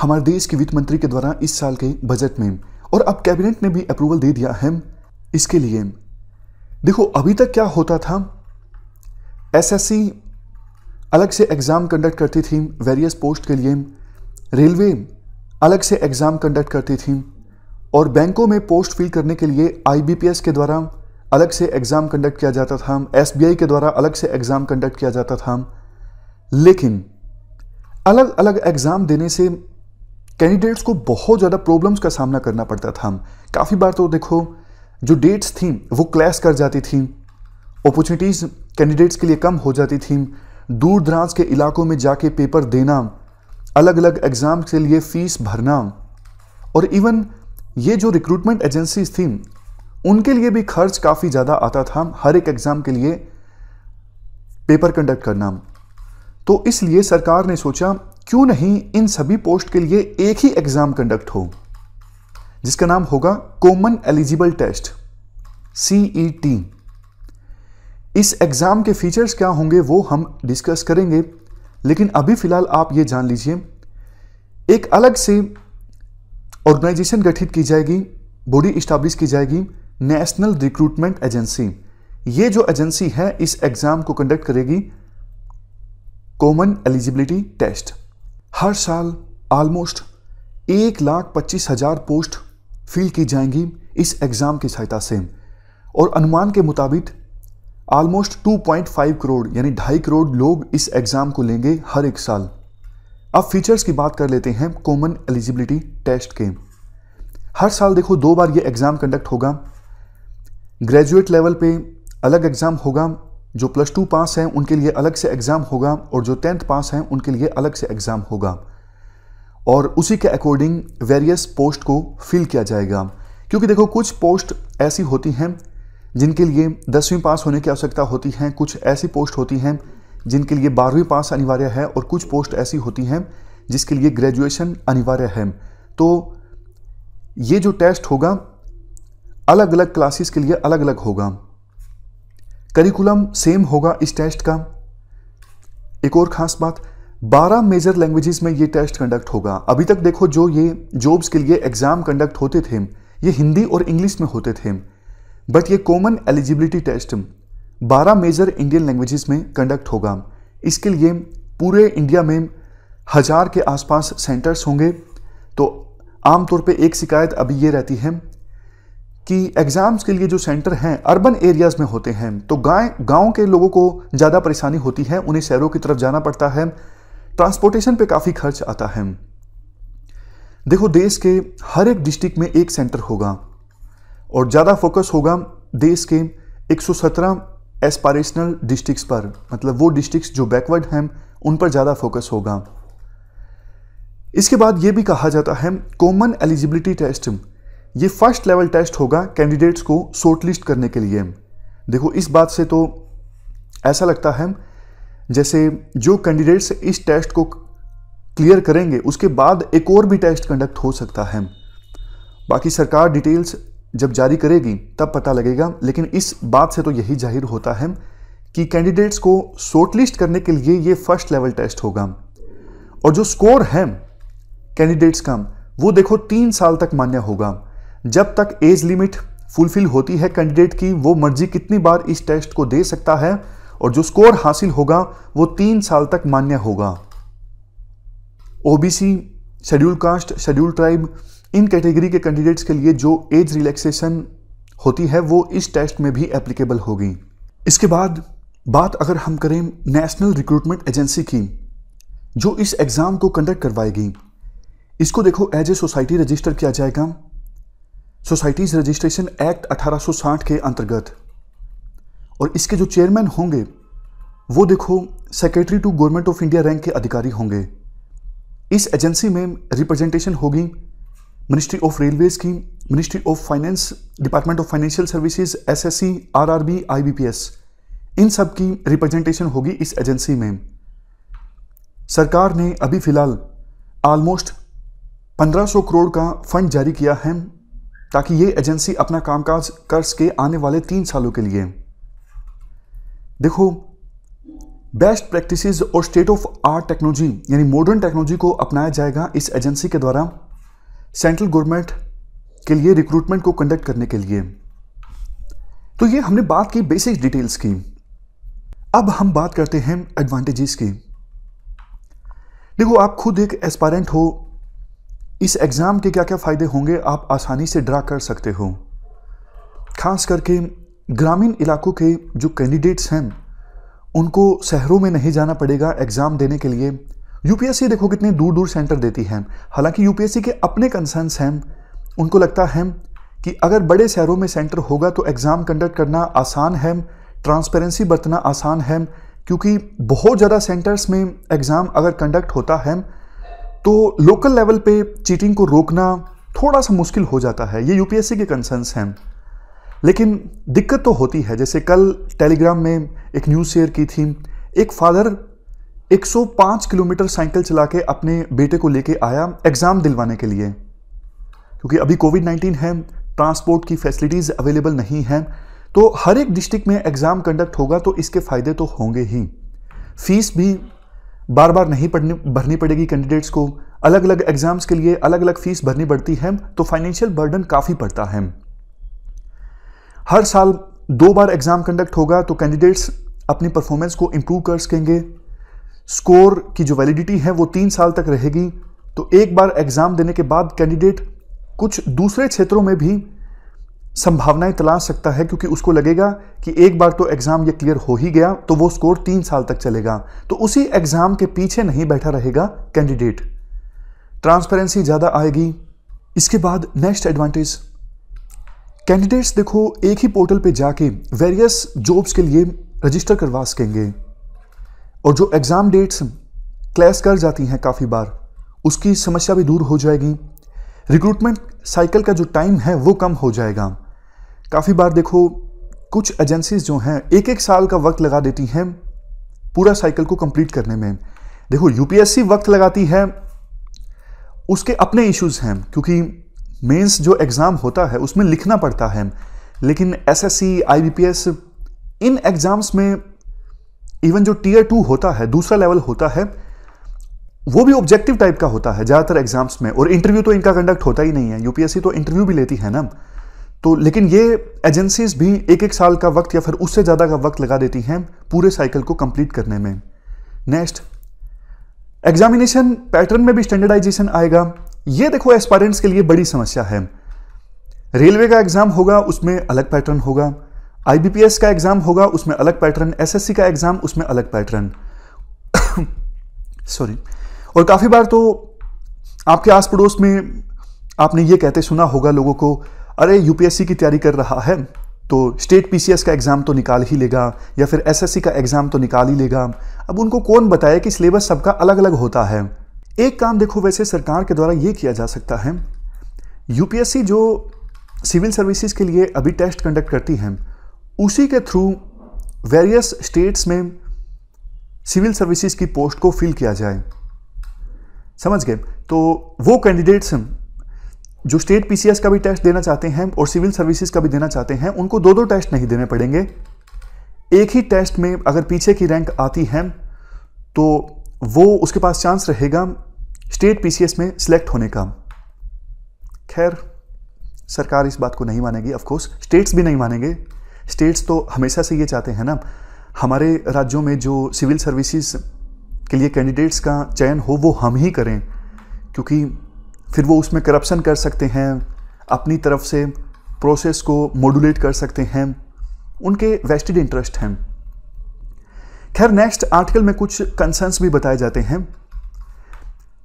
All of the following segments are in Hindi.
हमारे देश के वित्त मंत्री के द्वारा इस साल के बजट में और अब कैबिनेट ने भी अप्रूवल दे दिया है इसके लिए देखो अभी तक क्या होता था एसएससी अलग से एग्ज़ाम कंडक्ट करती थी वेरियस पोस्ट के लिए रेलवे अलग से एग्ज़ाम कंडक्ट करती थी और बैंकों में पोस्ट फिल करने के लिए आईबीपीएस के द्वारा अलग से एग्ज़ाम कंडक्ट किया जाता था एसबीआई के द्वारा अलग से एग्ज़ाम कंडक्ट किया जाता था लेकिन अलग अलग एग्ज़ाम देने से कैंडिडेट्स को बहुत ज़्यादा प्रॉब्लम्स का सामना करना पड़ता था काफ़ी बार तो देखो जो डेट्स थी वो क्लैश कर जाती थी अपॉर्चुनिटीज़ कैंडिडेट्स के लिए कम हो जाती थी दूर दराज के इलाकों में जाके पेपर देना अलग अलग एग्ज़ाम के लिए फ़ीस भरना और इवन ये जो रिक्रूटमेंट एजेंसीज थी उनके लिए भी खर्च काफ़ी ज़्यादा आता था हर एक एग्ज़ाम के लिए पेपर कंडक्ट करना तो इसलिए सरकार ने सोचा क्यों नहीं इन सभी पोस्ट के लिए एक ही एग्ज़ाम कंडक्ट हो जिसका नाम होगा common eligible test C E T इस एग्ज़ाम के फीचर्स क्या होंगे वो हम डिस्कस करेंगे लेकिन अभी फ़िलहाल आप ये जान लीजिए एक अलग से ऑर्गेनाइजेशन गठित की जाएगी बॉडी इस्टाब्लिश की जाएगी नेशनल रिक्रूटमेंट एजेंसी ये जो एजेंसी है इस एग्ज़ाम को कंडक्ट करेगी कॉमन एलिजिबिलिटी टेस्ट हर साल ऑलमोस्ट एक लाख पच्चीस हज़ार पोस्ट फिल की जाएंगी इस एग्ज़ाम की सहायता से और अनुमान के मुताबिक ऑलमोस्ट 2.5 करोड़ यानी ढाई करोड़ लोग इस एग्ज़ाम को लेंगे हर एक साल अब फीचर्स की बात कर लेते हैं कॉमन एलिजिबिलिटी टेस्ट के हर साल देखो दो बार ये एग्ज़ाम कंडक्ट होगा ग्रेजुएट लेवल पे अलग एग्ज़ाम होगा जो प्लस टू पास हैं उनके लिए अलग से एग्ज़ाम होगा और जो टेंथ पास हैं उनके लिए अलग से एग्ज़ाम होगा और उसी के अकॉर्डिंग वेरियस पोस्ट को फिल किया जाएगा क्योंकि देखो कुछ पोस्ट ऐसी होती हैं जिनके लिए दसवीं पास होने की आवश्यकता होती है कुछ ऐसी पोस्ट होती हैं जिनके लिए बारहवीं पास अनिवार्य है और कुछ पोस्ट ऐसी होती हैं जिसके लिए ग्रेजुएशन अनिवार्य है तो ये जो टेस्ट होगा अलग अलग क्लासेस के लिए अलग अलग होगा करिकुलम सेम होगा इस टेस्ट का एक और ख़ास बात 12 मेजर लैंग्वेजेस में ये टेस्ट कंडक्ट होगा अभी तक देखो जो ये जॉब्स के लिए एग्ज़ाम कंडक्ट होते थे ये हिंदी और इंग्लिश में होते थे बट ये common eligibility test 12 major Indian languages में कंडक्ट होगा इसके लिए पूरे इंडिया में हज़ार के आसपास सेंटर्स होंगे तो आमतौर पर एक शिकायत अभी ये रहती है कि एग्ज़ाम्स के लिए जो सेंटर हैं अर्बन एरियाज़ में होते हैं तो गाय गांव के लोगों को ज़्यादा परेशानी होती है उन्हें शहरों की तरफ जाना पड़ता है ट्रांसपोर्टेशन पे काफ़ी खर्च आता है देखो देश के हर एक डिस्ट्रिक्ट में एक सेंटर होगा और ज़्यादा फोकस होगा देश के 117 एस्पायरेशनल डिस्ट्रिक्स पर मतलब वो डिस्ट्रिक्स जो बैकवर्ड हैं उन पर ज़्यादा फोकस होगा इसके बाद ये भी कहा जाता है कॉमन एलिजिबिलिटी टेस्ट ये फर्स्ट लेवल टेस्ट होगा कैंडिडेट्स को शॉर्टलिस्ट करने के लिए देखो इस बात से तो ऐसा लगता है जैसे जो कैंडिडेट्स इस टेस्ट को क्लियर करेंगे उसके बाद एक और भी टेस्ट कंडक्ट हो सकता है बाकी सरकार डिटेल्स जब जारी करेगी तब पता लगेगा लेकिन इस बात से तो यही जाहिर होता है कि कैंडिडेट्स को शॉर्टलिस्ट करने के लिए ये फर्स्ट लेवल टेस्ट होगा और जो स्कोर है कैंडिडेट्स का वो देखो तीन साल तक मान्य होगा जब तक एज लिमिट फुलफिल होती है कैंडिडेट की वो मर्जी कितनी बार इस टेस्ट को दे सकता है और जो स्कोर हासिल होगा वो तीन साल तक मान्य होगा OBC schedule caste schedule tribe इन कैटेगरी के कैंडिडेट्स के लिए जो एज रिलैक्सेशन होती है वो इस टेस्ट में भी एप्लीकेबल होगी इसके बाद बात अगर हम करें नेशनल रिक्रूटमेंट एजेंसी की जो इस एग्ज़ाम को कंडक्ट करवाएगी इसको देखो एज ए सोसाइटी रजिस्टर किया जाएगा सोसाइटीज़ रजिस्ट्रेशन एक्ट 1860 के अंतर्गत और इसके जो चेयरमैन होंगे वो देखो secretary to government of India rank के अधिकारी होंगे इस एजेंसी में रिप्रेजेंटेशन होगी मिनिस्ट्री ऑफ रेलवेज़ की ministry of finance department of financial services SSC, RRB, IBPS इन सब की रिप्रेजेंटेशन होगी इस एजेंसी में सरकार ने अभी फ़िलहाल ऑलमोस्ट 1500 करोड़ का फंड जारी किया है ताकि ये एजेंसी अपना कामकाज कर सके आने वाले तीन सालों के लिए देखो बेस्ट प्रैक्टिसेस और स्टेट ऑफ आर्ट टेक्नोलॉजी यानी मॉडर्न टेक्नोलॉजी को अपनाया जाएगा इस एजेंसी के द्वारा सेंट्रल गवर्नमेंट के लिए रिक्रूटमेंट को कंडक्ट करने के लिए तो ये हमने बात की बेसिक डिटेल्स की अब हम बात करते हैं एडवांटेजेस की देखो आप खुद एक एस्पायरेंट हो इस एग्ज़ाम के क्या क्या फ़ायदे होंगे आप आसानी से ड्रा कर सकते हो खास करके ग्रामीण इलाकों के जो कैंडिडेट्स हैं उनको शहरों में नहीं जाना पड़ेगा एग्ज़ाम देने के लिए यूपीएससी देखो कितने दूर दूर सेंटर देती है हालांकि यूपीएससी के अपने कंसर्नस हैं उनको लगता है कि अगर बड़े शहरों में सेंटर होगा तो एग्ज़ाम कंडक्ट करना आसान है ट्रांसपेरेंसी बरतना आसान है क्योंकि बहुत ज़्यादा सेंटर्स में एग्ज़ाम अगर कंडक्ट होता है तो लोकल लेवल पे चीटिंग को रोकना थोड़ा सा मुश्किल हो जाता है ये यूपीएससी के कंसर्न्स हैं लेकिन दिक्कत तो होती है जैसे कल टेलीग्राम में एक न्यूज़ शेयर की थी एक फादर 105 किलोमीटर साइकिल चला के अपने बेटे को लेके आया एग्ज़ाम दिलवाने के लिए क्योंकि अभी कोविड 19 है ट्रांसपोर्ट की फैसिलिटीज़ अवेलेबल नहीं हैं तो हर एक डिस्ट्रिक्ट में एग्ज़ाम कंडक्ट होगा तो इसके फ़ायदे तो होंगे ही फीस भी बार बार नहीं पढ़ने भरनी पड़ेगी कैंडिडेट्स को अलग अलग एग्जाम्स के लिए अलग अलग फीस भरनी पड़ती है तो फाइनेंशियल बर्डन काफ़ी पड़ता है हर साल दो बार एग्ज़ाम कंडक्ट होगा तो कैंडिडेट्स अपनी परफॉर्मेंस को इम्प्रूव कर सकेंगे स्कोर की जो वैलिडिटी है वो तीन साल तक रहेगी तो एक बार एग्ज़ाम देने के बाद कैंडिडेट कुछ दूसरे क्षेत्रों में भी संभावनाएं तलाश सकता है क्योंकि उसको लगेगा कि एक बार तो एग्ज़ाम ये क्लियर हो ही गया तो वो स्कोर तीन साल तक चलेगा तो उसी एग्ज़ाम के पीछे नहीं बैठा रहेगा कैंडिडेट ट्रांसपेरेंसी ज़्यादा आएगी इसके बाद नेक्स्ट एडवांटेज कैंडिडेट्स देखो एक ही पोर्टल पे जाके वेरियस जॉब्स के लिए रजिस्टर करवा सकेंगे और जो एग्ज़ाम डेट्स क्लैश कर जाती हैं काफ़ी बार उसकी समस्या भी दूर हो जाएगी रिक्रूटमेंट साइकिल का जो टाइम है वो कम हो जाएगा काफ़ी बार देखो कुछ एजेंसीज जो हैं एक एक साल का वक्त लगा देती हैं पूरा साइकिल को कंप्लीट करने में देखो यूपीएससी वक्त लगाती है उसके अपने इश्यूज हैं क्योंकि मेंस जो एग्ज़ाम होता है उसमें लिखना पड़ता है लेकिन एसएससी, आईबीपीएस इन एग्ज़ाम्स में इवन जो टीयर टू होता है दूसरा लेवल होता है वो भी ऑब्जेक्टिव टाइप का होता है ज़्यादातर एग्जाम्स में और इंटरव्यू तो इनका कंडक्ट होता ही नहीं है यूपीएससी तो इंटरव्यू भी लेती है ना तो लेकिन ये एजेंसीज भी एक एक साल का वक्त या फिर उससे ज़्यादा का वक्त लगा देती हैं पूरे साइकिल को कंप्लीट करने में नेक्स्ट एग्जामिनेशन पैटर्न में भी स्टैंडर्डाइजेशन आएगा ये देखो एस्पायरेंट्स के लिए बड़ी समस्या है रेलवे का एग्ज़ाम होगा उसमें अलग पैटर्न होगा आईबीपीएस का एग्ज़ाम होगा उसमें अलग पैटर्न एसएससी का एग्ज़ाम उसमें अलग पैटर्न सॉरी और काफ़ी बार तो आपके आस पड़ोस में आपने ये कहते सुना होगा लोगों को अरे यूपीएससी की तैयारी कर रहा है तो स्टेट पीसीएस का एग्ज़ाम तो निकाल ही लेगा या फिर एसएससी का एग्ज़ाम तो निकाल ही लेगा अब उनको कौन बताए कि सिलेबस सबका अलग अलग होता है एक काम देखो वैसे सरकार के द्वारा ये किया जा सकता है यूपीएससी जो सिविल सर्विसेज के लिए अभी टेस्ट कंडक्ट करती हैं उसी के थ्रू वेरियस स्टेट्स में सिविल सर्विसेज की पोस्ट को फिल किया जाए समझ गए तो वो कैंडिडेट्स जो स्टेट पीसीएस का भी टेस्ट देना चाहते हैं और सिविल सर्विसेज का भी देना चाहते हैं उनको दो दो टेस्ट नहीं देने पड़ेंगे एक ही टेस्ट में अगर पीछे की रैंक आती है तो वो उसके पास चांस रहेगा स्टेट पीसीएस में सिलेक्ट होने का खैर सरकार इस बात को नहीं मानेगी ऑफकोर्स स्टेट्स भी नहीं मानेंगे स्टेट्स तो हमेशा से ये चाहते हैं ना हमारे राज्यों में जो सिविल सर्विसेज के लिए कैंडिडेट्स का चयन हो वो हम ही करें क्योंकि फिर वो उसमें करप्शन कर सकते हैं अपनी तरफ से प्रोसेस को मॉडुलेट कर सकते हैं उनके वेस्टेड इंटरेस्ट हैं खैर नेक्स्ट आर्टिकल में कुछ कंसर्न्स भी बताए जाते हैं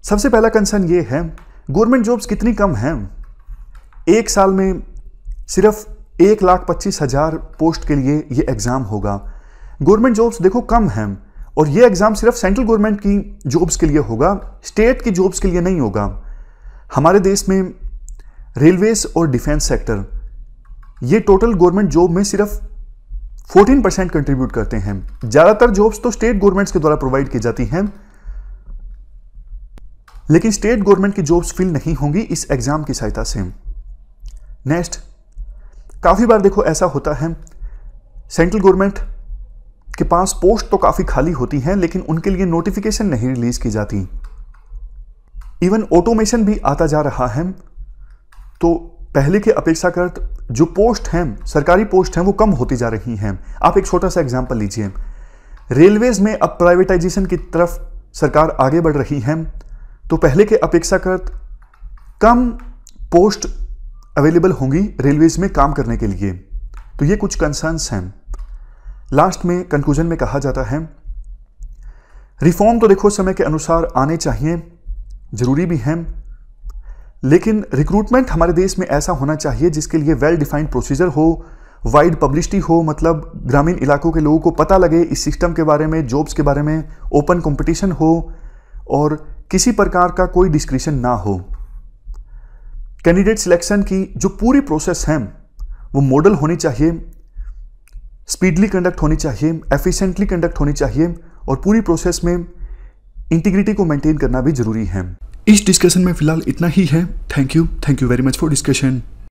सबसे पहला कंसर्न ये है गवर्नमेंट जॉब्स कितनी कम हैं एक साल में सिर्फ एक लाख पच्चीस हज़ार पोस्ट के लिए ये एग्ज़ाम होगा गवर्नमेंट जॉब्स देखो कम हैं और ये एग्ज़ाम सिर्फ सेंट्रल गवर्नमेंट की जॉब्स के लिए होगा स्टेट की जॉब्स के लिए नहीं होगा हमारे देश में रेलवेज और डिफेंस सेक्टर ये टोटल गवर्नमेंट जॉब में सिर्फ 14 परसेंट कंट्रीब्यूट करते हैं ज़्यादातर जॉब्स तो स्टेट गवर्नमेंट्स के द्वारा प्रोवाइड की जाती हैं लेकिन स्टेट गवर्नमेंट की जॉब्स फिल नहीं होंगी इस एग्ज़ाम की सहायता से नेक्स्ट काफ़ी बार देखो ऐसा होता है सेंट्रल गवर्नमेंट के पास पोस्ट तो काफ़ी खाली होती हैं लेकिन उनके लिए नोटिफिकेशन नहीं रिलीज़ की जाती इवन ऑटोमेशन भी आता जा रहा है तो पहले के अपेक्षाकृत जो पोस्ट हैं सरकारी पोस्ट हैं वो कम होती जा रही हैं आप एक छोटा सा एग्जाम्पल लीजिए रेलवेज़ में अब प्राइवेटाइजेशन की तरफ सरकार आगे बढ़ रही है तो पहले के अपेक्षाकृत कम पोस्ट अवेलेबल होंगी रेलवेज़ में काम करने के लिए तो ये कुछ कंसर्न्स हैं लास्ट में कंक्लूजन में कहा जाता है रिफॉर्म तो देखो समय के अनुसार आने चाहिए ज़रूरी भी हैं लेकिन रिक्रूटमेंट हमारे देश में ऐसा होना चाहिए जिसके लिए वेल डिफाइंड प्रोसीजर हो वाइड पब्लिसिटी हो मतलब ग्रामीण इलाकों के लोगों को पता लगे इस सिस्टम के बारे में जॉब्स के बारे में ओपन कंपटीशन हो और किसी प्रकार का कोई डिस्क्रिशन ना हो कैंडिडेट सिलेक्शन की जो पूरी प्रोसेस है वो मॉडल होनी चाहिए स्पीडली कंडक्ट होनी चाहिए एफिशिएंटली कंडक्ट होनी चाहिए और पूरी प्रोसेस में इंटीग्रिटी को मेंटेन करना भी जरूरी है इस डिस्कशन में फिलहाल इतना ही है thank you thank you very much for discussion